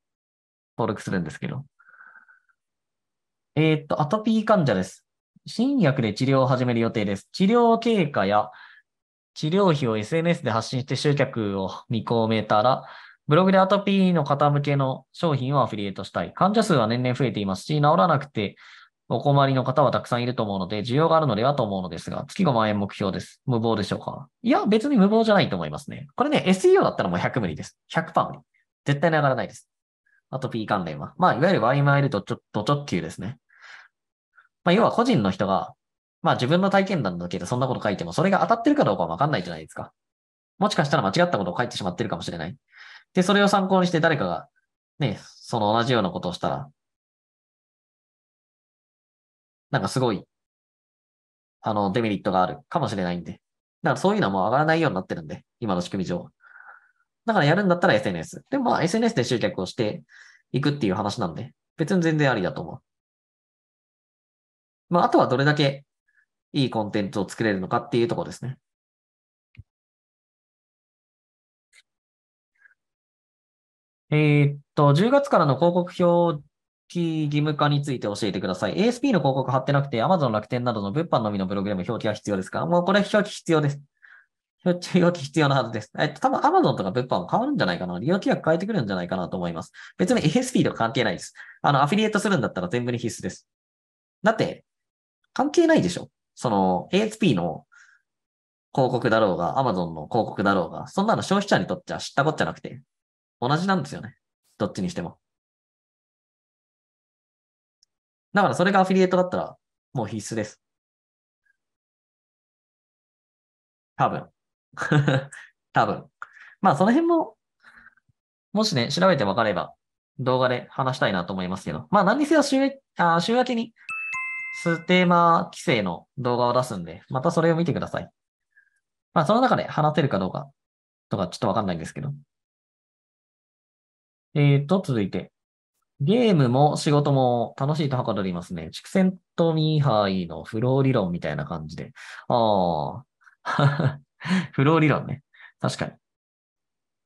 登録するんですけど。えー、っと、アトピー患者です。新薬で治療を始める予定です。治療経過や治療費を SNS で発信して集客を見込めたら、ブログでアトピーの方向けの商品をアフィリエイトしたい。患者数は年々増えていますし、治らなくてお困りの方はたくさんいると思うので、需要があるのではと思うのですが、月5万円目標です。無謀でしょうかいや、別に無謀じゃないと思いますね。これね、SEO だったらもう100無理です。100%無理。絶対に上がらないです。アトピー関連は。まあ、いわゆるワイマイルド直球ですね。まあ、要は個人の人が、まあ自分の体験談だけでそんなこと書いても、それが当たってるかどうかわかんないじゃないですか。もしかしたら間違ったことを書いてしまってるかもしれない。で、それを参考にして誰かが、ね、その同じようなことをしたら、なんかすごい、あの、デメリットがあるかもしれないんで。だからそういうのはもう上がらないようになってるんで、今の仕組み上。だからやるんだったら SNS。でもまあ SNS で集客をしていくっていう話なんで、別に全然ありだと思う。まああとはどれだけいいコンテンツを作れるのかっていうところですね。えー、っと、10月からの広告表記義務化について教えてください。ASP の広告貼ってなくて、Amazon 楽天などの物販のみのブログでも表記は必要ですかもうこれ表記必要です。表記必要なはずです。えっと、多分 Amazon とか物販も変わるんじゃないかな。利用規約変えてくるんじゃないかなと思います。別に ASP とか関係ないです。あの、アフィリエイトするんだったら全部に必須です。だって、関係ないでしょ。その、ASP の広告だろうが、Amazon の広告だろうが、そんなの消費者にとっちゃ知ったこっちゃなくて、同じなんですよね。どっちにしても。だからそれがアフィリエイトだったらもう必須です。多分。多分。まあその辺も、もしね、調べて分かれば動画で話したいなと思いますけど。まあ何にせよ週あ週明けにステーマ規制の動画を出すんで、またそれを見てください。まあその中で話せるかどうかとかちょっとわかんないんですけど。えっ、と、続いて。ゲームも仕事も楽しいとはかどりますね。畜生とミーハイのフロー理論みたいな感じで。ああ。フロー理論ね。確かに。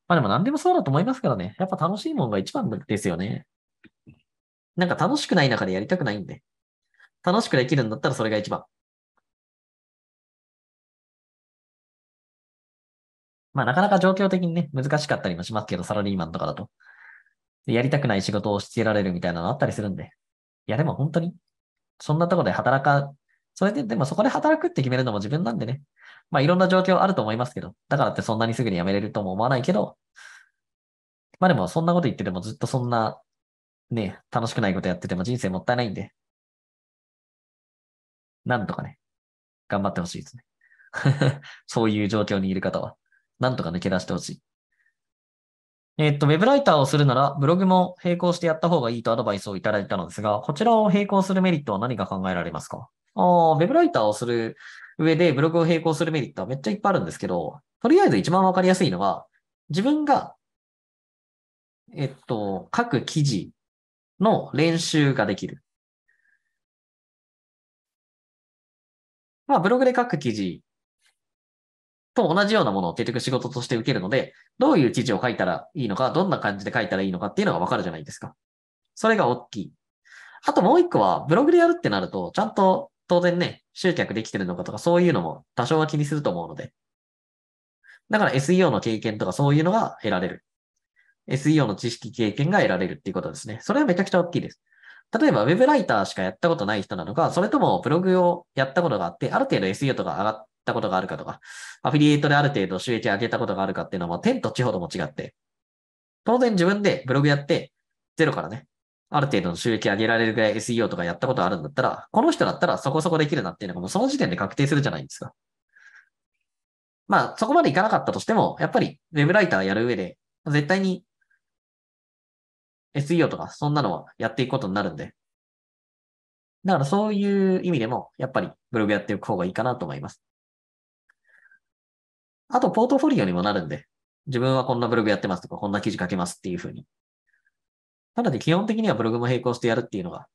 まあでも何でもそうだと思いますからね。やっぱ楽しいもんが一番ですよね。なんか楽しくない中でやりたくないんで。楽しくできるんだったらそれが一番。まあなかなか状況的にね、難しかったりもしますけど、サラリーマンとかだと。やりたくない仕事をしてられるみたいなのあったりするんで。いや、でも本当に、そんなところで働か、それで、でもそこで働くって決めるのも自分なんでね。まあいろんな状況あると思いますけど、だからってそんなにすぐに辞めれるとも思わないけど、まあでもそんなこと言っててもずっとそんな、ね、楽しくないことやってても人生もったいないんで、なんとかね、頑張ってほしいですね。そういう状況にいる方は、なんとか抜け出してほしい。えっと、ウェブライターをするなら、ブログも並行してやった方がいいとアドバイスをいただいたのですが、こちらを並行するメリットは何が考えられますかあウェブライターをする上で、ブログを並行するメリットはめっちゃいっぱいあるんですけど、とりあえず一番わかりやすいのは、自分が、えっと、各記事の練習ができる。まあ、ブログで書く記事と同じようなものを結局仕事として受けるので、どういう記事を書いたらいいのか、どんな感じで書いたらいいのかっていうのがわかるじゃないですか。それが大きい。あともう一個は、ブログでやるってなると、ちゃんと当然ね、集客できてるのかとか、そういうのも多少は気にすると思うので。だから SEO の経験とかそういうのが得られる。SEO の知識経験が得られるっていうことですね。それはめちゃくちゃ大きいです。例えば Web ライターしかやったことない人なのか、それともブログをやったことがあって、ある程度 SEO とか上がったことがあるかとか、アフィリエイトである程度収益上げたことがあるかっていうのは、天と地ほども違って、当然自分でブログやって、ゼロからね、ある程度の収益上げられるぐらい SEO とかやったことあるんだったら、この人だったらそこそこできるなっていうのがもうその時点で確定するじゃないですか。まあ、そこまでいかなかったとしても、やっぱり Web ライターやる上で、絶対に SEO とか、そんなのはやっていくことになるんで。だからそういう意味でも、やっぱりブログやっていく方がいいかなと思います。あと、ポートフォリオにもなるんで、自分はこんなブログやってますとか、こんな記事書けますっていうふうに。なので、基本的にはブログも並行してやるっていうのが、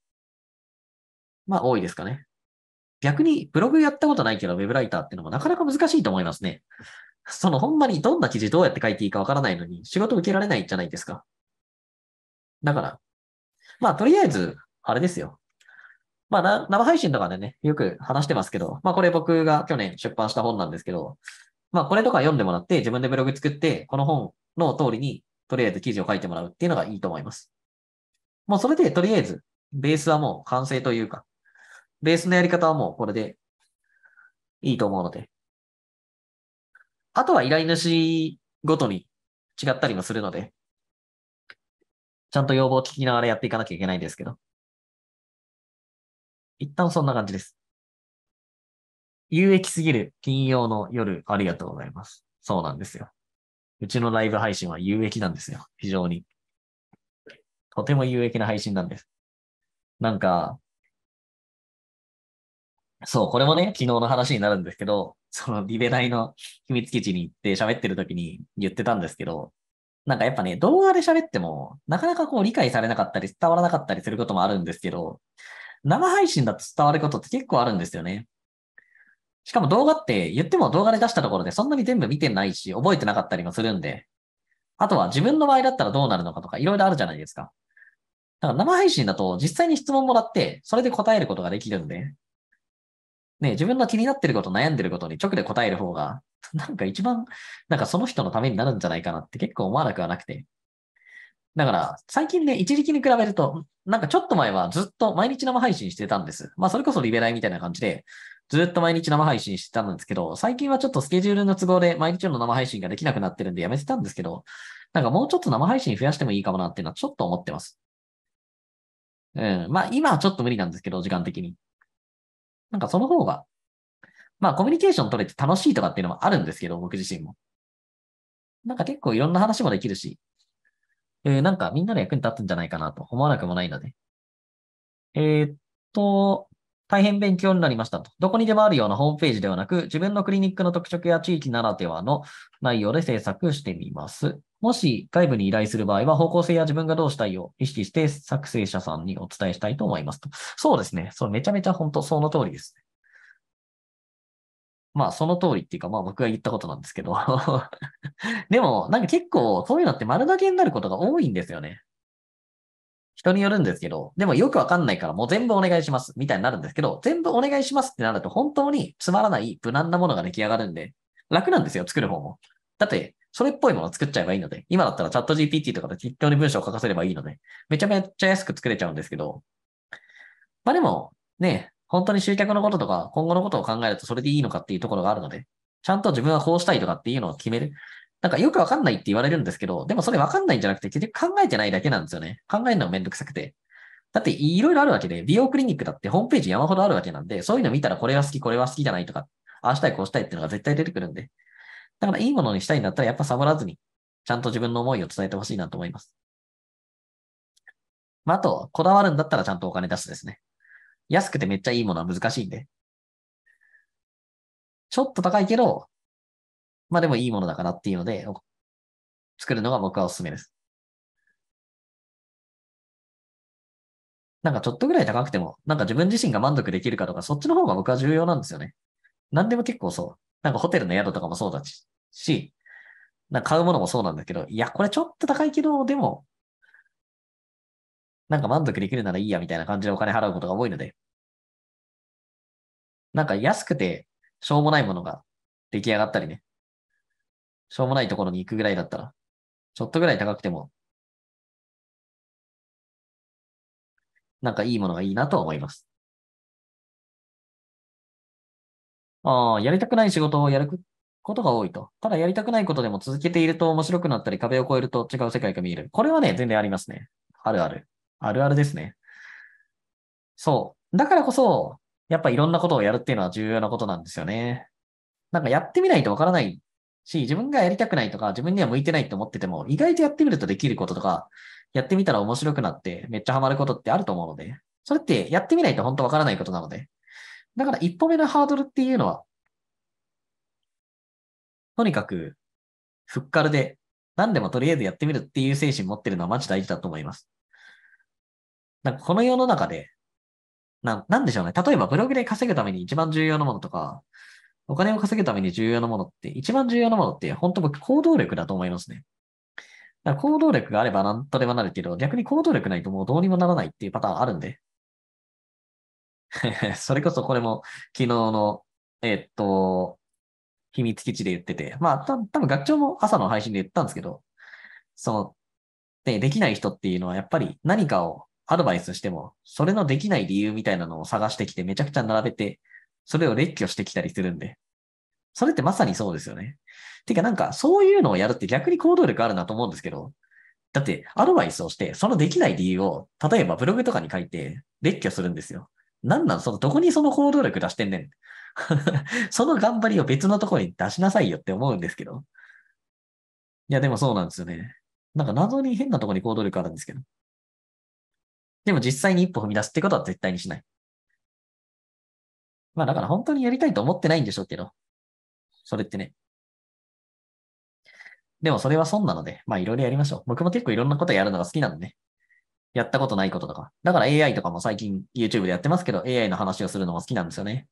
まあ多いですかね。逆に、ブログやったことないけど、ウェブライターっていうのもなかなか難しいと思いますね。その、ほんまにどんな記事どうやって書いていいかわからないのに、仕事受けられないじゃないですか。だから、まあ、とりあえず、あれですよ。まあ、生配信とかでね、よく話してますけど、まあ、これ僕が去年出版した本なんですけど、まあ、これとか読んでもらって、自分でブログ作って、この本の通りに、とりあえず記事を書いてもらうっていうのがいいと思います。もうそれで、とりあえず、ベースはもう完成というか、ベースのやり方はもうこれでいいと思うので。あとは依頼主ごとに違ったりもするので、ちゃんと要望を聞きながらやっていかなきゃいけないんですけど。一旦そんな感じです。有益すぎる金曜の夜、ありがとうございます。そうなんですよ。うちのライブ配信は有益なんですよ。非常に。とても有益な配信なんです。なんか、そう、これもね、昨日の話になるんですけど、そのリベ大の秘密基地に行って喋ってる時に言ってたんですけど、なんかやっぱね、動画で喋っても、なかなかこう理解されなかったり伝わらなかったりすることもあるんですけど、生配信だと伝わることって結構あるんですよね。しかも動画って言っても動画で出したところでそんなに全部見てないし、覚えてなかったりもするんで、あとは自分の場合だったらどうなるのかとかいろいろあるじゃないですか。だから生配信だと実際に質問もらって、それで答えることができるんで、ね、自分の気になってること、悩んでることに直で答える方が、なんか一番、なんかその人のためになるんじゃないかなって結構思わなくはなくて。だから、最近ね、一時期に比べると、なんかちょっと前はずっと毎日生配信してたんです。まあ、それこそリベライみたいな感じで、ずっと毎日生配信してたんですけど、最近はちょっとスケジュールの都合で毎日の生配信ができなくなってるんでやめてたんですけど、なんかもうちょっと生配信増やしてもいいかもなっていうのはちょっと思ってます。うん。まあ、今はちょっと無理なんですけど、時間的に。なんかその方が、まあコミュニケーション取れて楽しいとかっていうのもあるんですけど、僕自身も。なんか結構いろんな話もできるし、えー、なんかみんなの役に立つんじゃないかなと思わなくもないので。えー、っと、大変勉強になりましたと。どこにでもあるようなホームページではなく、自分のクリニックの特色や地域ならではの内容で制作してみます。もし外部に依頼する場合は、方向性や自分がどうしたいを意識して作成者さんにお伝えしたいと思いますと。そうですね。そう、めちゃめちゃ本当その通りですまあ、その通りっていうか、まあ僕が言ったことなんですけど でも、なんか結構、そういうのって丸投げになることが多いんですよね。人によるんですけど、でもよくわかんないからもう全部お願いします、みたいになるんですけど、全部お願いしますってなると本当につまらない無難なものが出来上がるんで、楽なんですよ、作る方も。だって、それっぽいものを作っちゃえばいいので、今だったらチャット GPT とかで適当に文章を書かせればいいので、めちゃめちゃ安く作れちゃうんですけど、まあでも、ね、本当に集客のこととか、今後のことを考えるとそれでいいのかっていうところがあるので、ちゃんと自分はこうしたいとかっていうのを決める。なんかよくわかんないって言われるんですけど、でもそれわかんないんじゃなくて、結局考えてないだけなんですよね。考えるのがめんどくさくて。だっていろいろあるわけで、美容クリニックだってホームページ山ほどあるわけなんで、そういうの見たらこれは好き、これは好きじゃないとか、ああしたい、こうしたいっていうのが絶対出てくるんで。だからいいものにしたいんだったらやっぱサボらずに、ちゃんと自分の思いを伝えてほしいなと思います。まあ、あと、こだわるんだったらちゃんとお金出すですね。安くてめっちゃいいものは難しいんで。ちょっと高いけど、まあでもいいものだからっていうので、作るのが僕はおすすめです。なんかちょっとぐらい高くても、なんか自分自身が満足できるかとか、そっちの方が僕は重要なんですよね。何でも結構そう。なんかホテルの宿とかもそうだし、なんか買うものもそうなんだけど、いや、これちょっと高いけど、でも、なんか満足できるならいいやみたいな感じでお金払うことが多いので、なんか安くてしょうもないものが出来上がったりね、しょうもないところに行くぐらいだったら、ちょっとぐらい高くても、なんかいいものがいいなと思います。ああ、やりたくない仕事をやることが多いと。ただやりたくないことでも続けていると面白くなったり壁を越えると違う世界が見える。これはね、全然ありますね。あるある。あるあるですね。そう。だからこそ、やっぱいろんなことをやるっていうのは重要なことなんですよね。なんかやってみないとわからないし、自分がやりたくないとか、自分には向いてないと思ってても、意外とやってみるとできることとか、やってみたら面白くなって、めっちゃハマることってあると思うので、それってやってみないと本当わからないことなので、だから一歩目のハードルっていうのは、とにかく、ふっかるで、何でもとりあえずやってみるっていう精神持ってるのはマジ大事だと思います。なんかこの世の中で、ななんでしょうね。例えばブログで稼ぐために一番重要なものとか、お金を稼ぐために重要なものって、一番重要なものって、本当僕行動力だと思いますね。だから行動力があれば何とでもなるけど、逆に行動力ないともうどうにもならないっていうパターンあるんで。それこそこれも昨日の、えー、っと、秘密基地で言ってて、まあ、た多分学長も朝の配信で言ったんですけど、その、ね、できない人っていうのはやっぱり何かをアドバイスしても、それのできない理由みたいなのを探してきてめちゃくちゃ並べて、それを列挙してきたりするんで。それってまさにそうですよね。てかなんか、そういうのをやるって逆に行動力あるなと思うんですけど、だってアドバイスをして、そのできない理由を、例えばブログとかに書いて、列挙するんですよ。なんなんその、どこにその行動力出してんねん。その頑張りを別のところに出しなさいよって思うんですけど。いや、でもそうなんですよね。なんか謎に変なところに行動力あるんですけど。でも実際に一歩踏み出すってことは絶対にしない。まあだから本当にやりたいと思ってないんでしょうけど、それってね。でもそれは損なので、まあいろいろやりましょう。僕も結構いろんなことやるのが好きなので、ね、やったことないこととか。だから AI とかも最近 YouTube でやってますけど、AI の話をするのも好きなんですよね。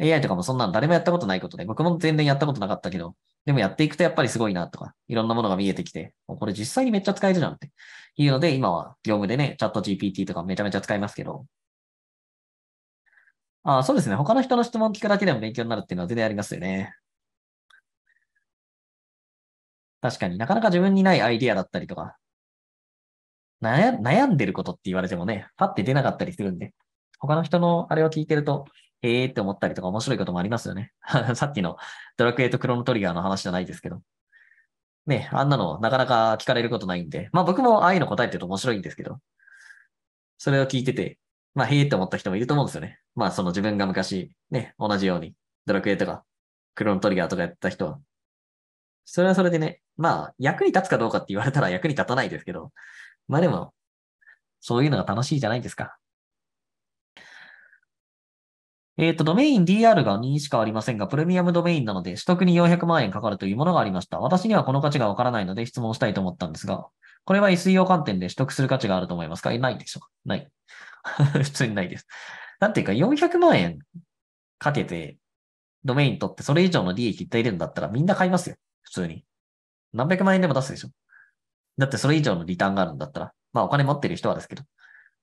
AI とかもそんなの誰もやったことないことで、僕も全然やったことなかったけど、でもやっていくとやっぱりすごいなとか、いろんなものが見えてきて、これ実際にめっちゃ使えるじゃんっていうので、今は業務でね、チャット GPT とかめちゃめちゃ使いますけど、ああ、そうですね。他の人の質問を聞くだけでも勉強になるっていうのは全然ありますよね。確かになかなか自分にないアイディアだったりとか、悩悩んでることって言われてもね、パって出なかったりするんで、他の人のあれを聞いてると、ええー、って思ったりとか面白いこともありますよね。さっきのドラクエとクロノトリガーの話じゃないですけど。ね、あんなのなかなか聞かれることないんで、まあ僕もああいうの答えてると面白いんですけど、それを聞いてて、まあ、へえって思った人もいると思うんですよね。まあ、その自分が昔、ね、同じように、ドラクエとか、クロントリガーとかやった人は。それはそれでね、まあ、役に立つかどうかって言われたら役に立たないですけど、まあでも、そういうのが楽しいじゃないですか。えっ、ー、と、ドメイン DR が2しかありませんが、プレミアムドメインなので、取得に400万円かかるというものがありました。私にはこの価値がわからないので質問したいと思ったんですが、これは SEO 観点で取得する価値があると思いますかいないでしょうかない。普通にないです。なんていうか、400万円かけて、ドメイン取ってそれ以上の利益出るんだったらみんな買いますよ。普通に。何百万円でも出すでしょ。だってそれ以上のリターンがあるんだったら。まあお金持ってる人はですけど。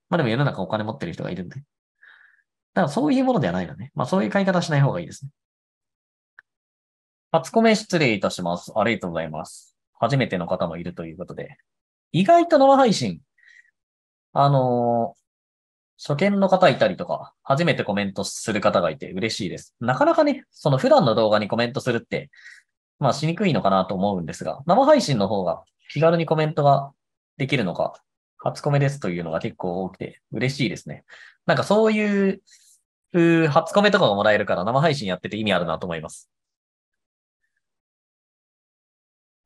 まあでも世の中お金持ってる人がいるんで。だからそういうものではないのね。まあそういう買い方しない方がいいですね。初コメ失礼いたします。ありがとうございます。初めての方もいるということで。意外と生配信、あの初見の方いたりとか、初めてコメントする方がいて嬉しいです。なかなかね、その普段の動画にコメントするって、まあしにくいのかなと思うんですが、生配信の方が気軽にコメントができるのか、初コメですというのが結構多くて嬉しいですね。なんかそういう、う初コメとかがもらえるから生配信やってて意味あるなと思います。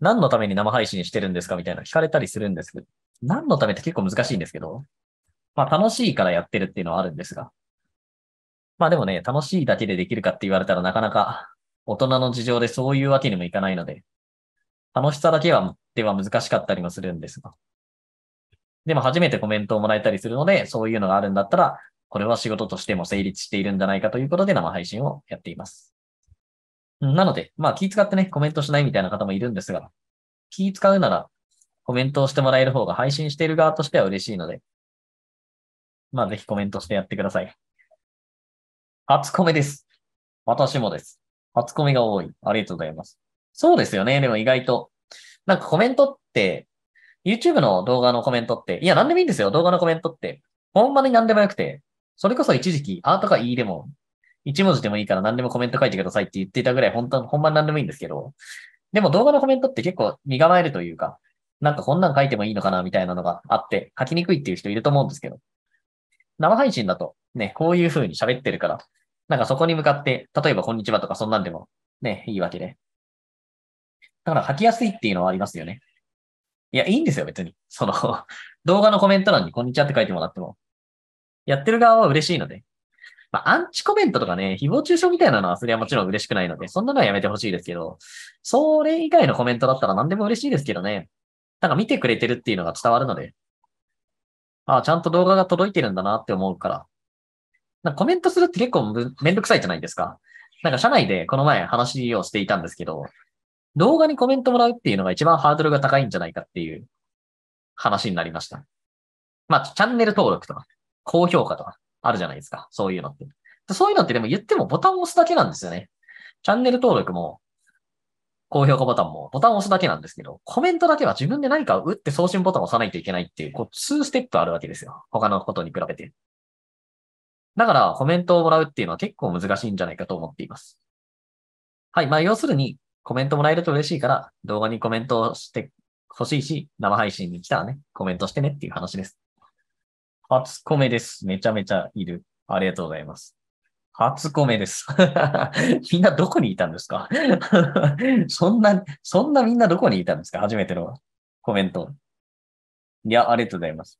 何のために生配信してるんですかみたいな聞かれたりするんですけど、何のためって結構難しいんですけど、まあ楽しいからやってるっていうのはあるんですが。まあでもね、楽しいだけでできるかって言われたらなかなか大人の事情でそういうわけにもいかないので、楽しさだけは、では難しかったりもするんですが。でも初めてコメントをもらえたりするので、そういうのがあるんだったら、これは仕事としても成立しているんじゃないかということで生配信をやっています。なので、まあ気使ってね、コメントしないみたいな方もいるんですが、気使うならコメントをしてもらえる方が配信している側としては嬉しいので、まあ、ぜひコメントしてやってください。初コメです。私もです。初コメが多い。ありがとうございます。そうですよね。でも意外と。なんかコメントって、YouTube の動画のコメントって、いや、なんでもいいんですよ。動画のコメントって。ほんまに何でもよくて、それこそ一時期、あーとかいいでも、一文字でもいいから何でもコメント書いてくださいって言ってたぐらい、本当ほんまに何でもいいんですけど、でも動画のコメントって結構身構えるというか、なんかこんなん書いてもいいのかなみたいなのがあって、書きにくいっていう人いると思うんですけど、生配信だと、ね、こういう風に喋ってるから、なんかそこに向かって、例えばこんにちはとかそんなんでも、ね、いいわけで。だから書きやすいっていうのはありますよね。いや、いいんですよ、別に。その動画のコメント欄にこんにちはって書いてもらっても。やってる側は嬉しいので。まあ、アンチコメントとかね、誹謗中傷みたいなのは、それはもちろん嬉しくないので、そんなのはやめてほしいですけど、それ以外のコメントだったら何でも嬉しいですけどね。なんか見てくれてるっていうのが伝わるので、ああ、ちゃんと動画が届いてるんだなって思うから。なかコメントするって結構めんどくさいじゃないですか。なんか社内でこの前話をしていたんですけど、動画にコメントもらうっていうのが一番ハードルが高いんじゃないかっていう話になりました。まあ、チャンネル登録とか、高評価とか、あるじゃないですか。そういうのって。そういうのってでも言ってもボタンを押すだけなんですよね。チャンネル登録も、高評価ボタンもボタンを押すだけなんですけど、コメントだけは自分で何かを打って送信ボタンを押さないといけないっていう、こう、2ステップあるわけですよ。他のことに比べて。だから、コメントをもらうっていうのは結構難しいんじゃないかと思っています。はい。まあ、要するに、コメントもらえると嬉しいから、動画にコメントしてほしいし、生配信に来たらね、コメントしてねっていう話です。初コメです。めちゃめちゃいる。ありがとうございます。初コメです。みんなどこにいたんですか そんな、そんなみんなどこにいたんですか初めてのコメント。いや、ありがとうございます。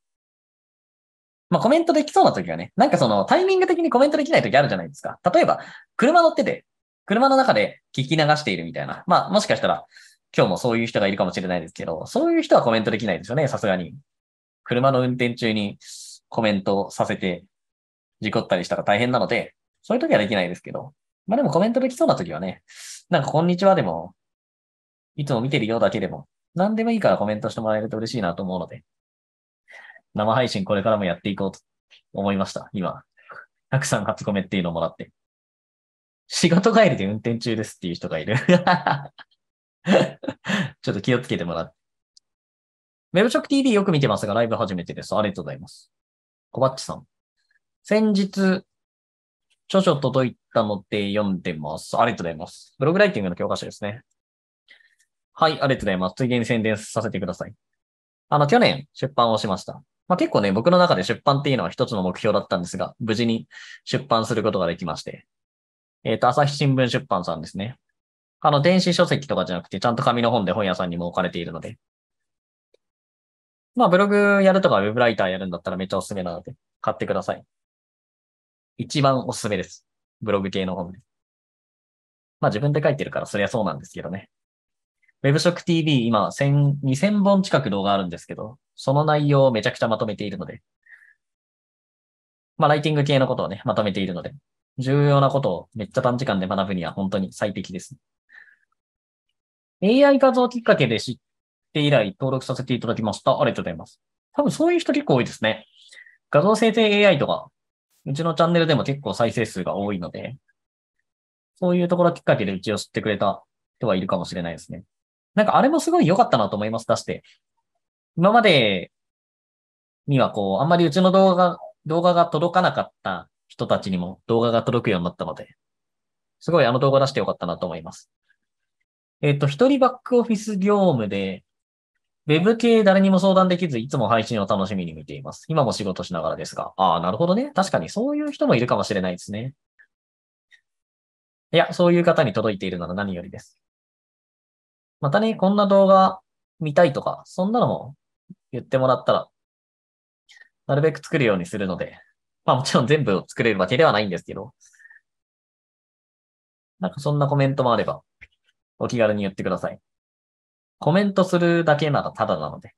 まあ、コメントできそうな時はね、なんかそのタイミング的にコメントできない時あるじゃないですか。例えば、車乗ってて、車の中で聞き流しているみたいな。まあ、もしかしたら、今日もそういう人がいるかもしれないですけど、そういう人はコメントできないですよね、さすがに。車の運転中にコメントさせて、事故ったりしたら大変なので、そういう時はできないですけど。まあでもコメントできそうな時はね、なんかこんにちはでも、いつも見てるようだけでも、何でもいいからコメントしてもらえると嬉しいなと思うので、生配信これからもやっていこうと思いました。今、たくさん初コメっていうのをもらって。仕事帰りで運転中ですっていう人がいる ちょっと気をつけてもらう。ウェブショック TV よく見てますが、ライブ初めてです。ありがとうございます。小バッチさん。先日、著書届いたので読んでます。ありがとうございます。ブログライティングの教科書ですね。はい、ありがとうございます。ついでに宣伝させてください。あの、去年出版をしました。まあ、結構ね、僕の中で出版っていうのは一つの目標だったんですが、無事に出版することができまして。えっ、ー、と、朝日新聞出版さんですね。あの、電子書籍とかじゃなくて、ちゃんと紙の本で本屋さんにも置かれているので。まあ、ブログやるとか、ウェブライターやるんだったらめっちゃおすすめなので、買ってください。一番おすすめです。ブログ系の本でまあ自分で書いてるからそりゃそうなんですけどね。Webshock TV 今1000 2000本近く動画あるんですけど、その内容をめちゃくちゃまとめているので、まあライティング系のことをね、まとめているので、重要なことをめっちゃ短時間で学ぶには本当に最適です。AI 画像きっかけで知って以来登録させていただきました。ありがとうございます。多分そういう人結構多いですね。画像生成 AI とかうちのチャンネルでも結構再生数が多いので、そういうところきっかけでうちを知ってくれた人はいるかもしれないですね。なんかあれもすごい良かったなと思います、出して。今までにはこう、あんまりうちの動画、動画が届かなかった人たちにも動画が届くようになったので、すごいあの動画出して良かったなと思います。えっ、ー、と、一人バックオフィス業務でウェブ系誰にも相談できず、いつも配信を楽しみに見ています。今も仕事しながらですが。ああ、なるほどね。確かにそういう人もいるかもしれないですね。いや、そういう方に届いているなら何よりです。またね、こんな動画見たいとか、そんなのも言ってもらったら、なるべく作るようにするので、まあもちろん全部を作れるわけではないんですけど、なんかそんなコメントもあれば、お気軽に言ってください。コメントするだけならただなので。